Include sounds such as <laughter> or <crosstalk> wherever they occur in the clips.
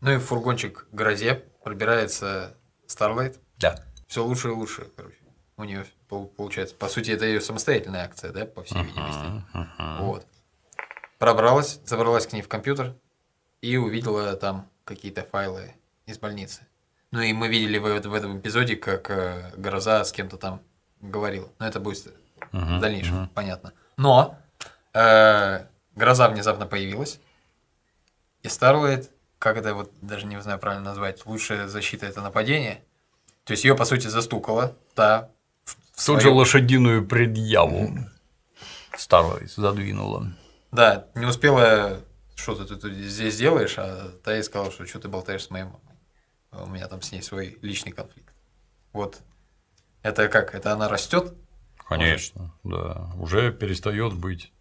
Ну и в фургончик грозе пробирается Starlight. Да. Все лучше и лучше, короче. У нее получается. По сути, это ее самостоятельная акция, да, по всей видимости. Uh-huh. Вот. Пробралась, забралась к ней в компьютер и увидела там какие-то файлы из больницы. Ну и мы видели в, в этом эпизоде, как э, гроза с кем-то там говорила. Но это будет uh-huh, в дальнейшем, uh-huh. понятно. Но э, гроза внезапно появилась, и Старлайт как это вот даже не знаю правильно назвать, лучшая защита это нападение. То есть ее по сути застукала да В Тут своем... же лошадиную предъяву старой задвинула. Да, не успела что ты тут здесь делаешь, а та ей сказала, что что ты болтаешь с моей мамой. У меня там с ней свой личный конфликт. Вот. Это как? Это она растет? Конечно, Может? да. Уже перестает быть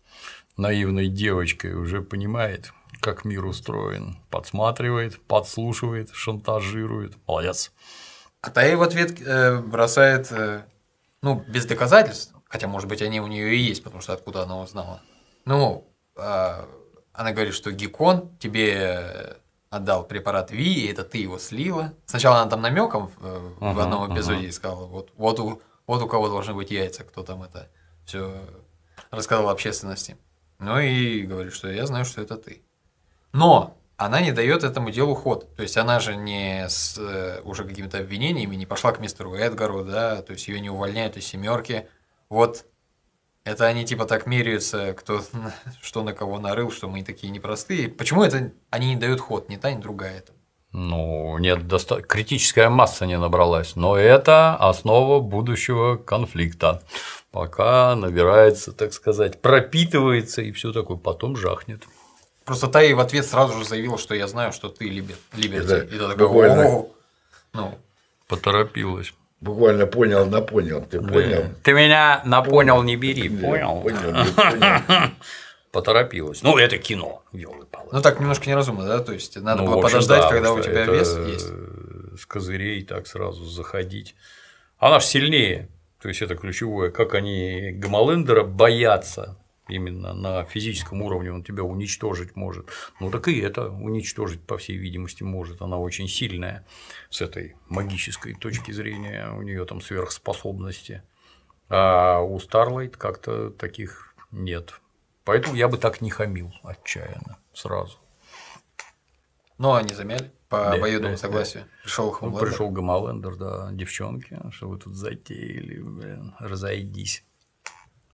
наивной девочкой, уже понимает, как мир устроен, подсматривает, подслушивает, шантажирует. Молодец. А Таи в ответ э, бросает, э, ну, без доказательств, хотя, может быть, они у нее и есть, потому что откуда она узнала. Ну, а, она говорит, что Гекон тебе отдал препарат Ви, и это ты его слила. Сначала она там намеком в э, одном эпизоде uh-huh. искала, вот, вот, у, вот у кого должны быть яйца, кто там это все рассказал общественности. Ну и говорит, что я знаю, что это ты. Но она не дает этому делу ход. То есть она же не с э, уже какими-то обвинениями не пошла к мистеру Эдгару, да, то есть ее не увольняют из семерки. Вот это они типа так меряются, кто <laughs> что на кого нарыл, что мы такие непростые. Почему это они не дают ход, ни та, ни другая это? Ну, нет, доста... критическая масса не набралась, но это основа будущего конфликта. Пока набирается, так сказать, пропитывается и все такое, потом жахнет. Просто та ей в ответ сразу же заявила, что я знаю, что ты либер, либерти. Да, и буквально... ну. Поторопилась. Буквально понял, напонял. Ты да. понял? Ты меня напонял, понял. не бери. Да, понял? Понял, <laughs> Поторопилась. Ну, это кино, елы Ну, так немножко неразумно, да? То есть, надо ну, было подождать, когда у тебя вес есть. С козырей так сразу заходить. Она же сильнее. То есть, это ключевое. Как они Гамалендера боятся именно на физическом уровне он тебя уничтожить может, ну так и это уничтожить, по всей видимости, может. Она очень сильная с этой магической точки зрения, у нее там сверхспособности. А у Starlight как-то таких нет. Поэтому я бы так не хамил отчаянно сразу. Но ну, а они замяли по да, обоюдному да, согласию. Да. Пришел Хомлендер. Ну, пришел Гамалендер, да, девчонки, что вы тут затеяли, блин, разойдись.